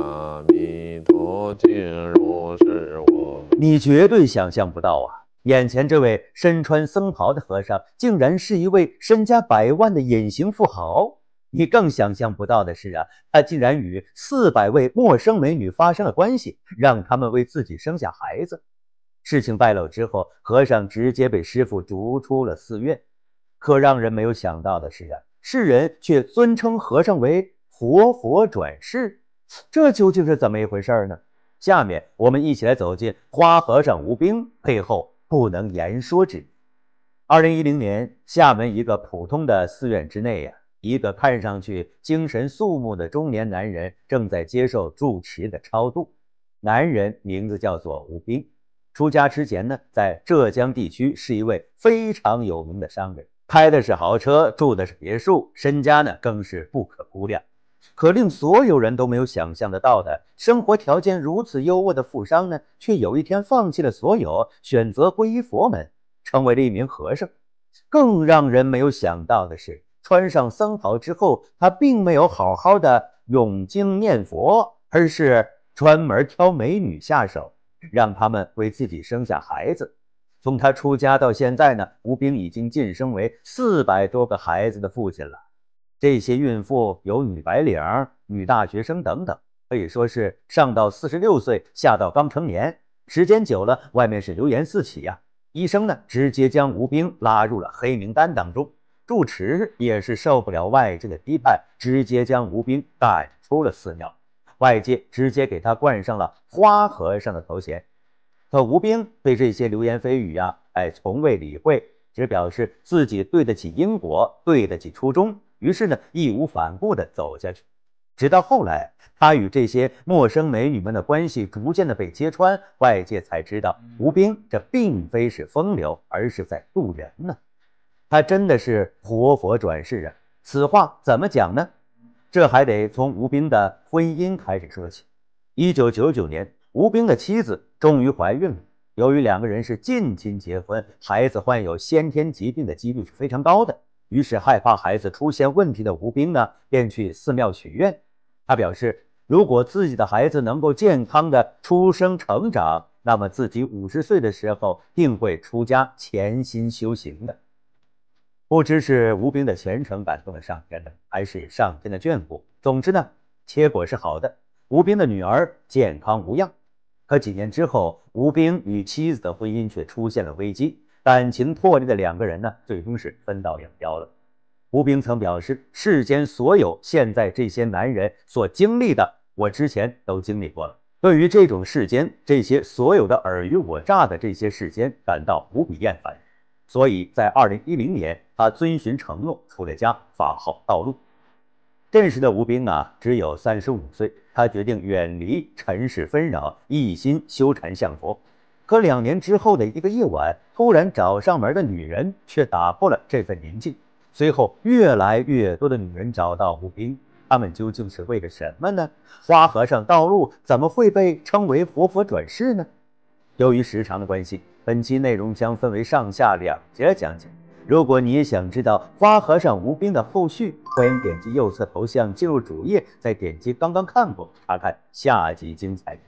阿弥陀经如是我，你绝对想象不到啊！眼前这位身穿僧袍的和尚，竟然是一位身家百万的隐形富豪。你更想象不到的是啊，他竟然与四百位陌生美女发生了关系，让他们为自己生下孩子。事情败露之后，和尚直接被师傅逐出了寺院。可让人没有想到的是啊，世人却尊称和尚为活佛转世。这究竟是怎么一回事呢？下面我们一起来走进花和尚吴冰背后不能言说之二零一零年，厦门一个普通的寺院之内呀，一个看上去精神肃穆的中年男人正在接受住持的超度。男人名字叫做吴冰，出家之前呢，在浙江地区是一位非常有名的商人，开的是豪车，住的是别墅，身家呢更是不可估量。可令所有人都没有想象得到的，生活条件如此优渥的富商呢，却有一天放弃了所有，选择皈依佛门，成为了一名和尚。更让人没有想到的是，穿上僧袍之后，他并没有好好的诵经念佛，而是专门挑美女下手，让他们为自己生下孩子。从他出家到现在呢，吴兵已经晋升为四百多个孩子的父亲了。这些孕妇有女白领、女大学生等等，可以说是上到四十六岁，下到刚成年。时间久了，外面是流言四起呀。医生呢，直接将吴冰拉入了黑名单当中。住持也是受不了外界的批判，直接将吴冰赶出了寺庙。外界直接给他冠上了花和尚的头衔。可吴冰对这些流言蜚语呀，哎，从未理会，只表示自己对得起因果，对得起初衷。于是呢，义无反顾的走下去，直到后来，他与这些陌生美女们的关系逐渐的被揭穿，外界才知道吴冰这并非是风流，而是在渡人呢。他真的是活佛转世啊！此话怎么讲呢？这还得从吴斌的婚姻开始说起。一九九九年，吴斌的妻子终于怀孕了，由于两个人是近亲结婚，孩子患有先天疾病的几率是非常高的。于是害怕孩子出现问题的吴兵呢，便去寺庙许愿。他表示，如果自己的孩子能够健康的出生成长，那么自己五十岁的时候定会出家，潜心修行的。不知是吴兵的虔诚感动了上天呢，还是上天的眷顾。总之呢，结果是好的，吴兵的女儿健康无恙。可几年之后，吴兵与妻子的婚姻却出现了危机。感情破裂的两个人呢，最终是分道扬镳了。吴冰曾表示，世间所有现在这些男人所经历的，我之前都经历过了。对于这种世间这些所有的尔虞我诈的这些世间，感到无比厌烦。所以，在二零一零年，他遵循承诺，出了家，法号道路。这时的吴冰啊，只有三十五岁，他决定远离尘世纷扰，一心修禅向佛。可两年之后的一个夜晚，突然找上门的女人却打破了这份宁静。随后，越来越多的女人找到吴冰，他们究竟是为了什么呢？花和尚道路怎么会被称为活佛转世呢？由于时长的关系，本期内容将分为上下两节讲解。如果你也想知道花和尚吴冰的后续，欢迎点击右侧头像进入主页，再点击刚刚看过，查看下集精彩。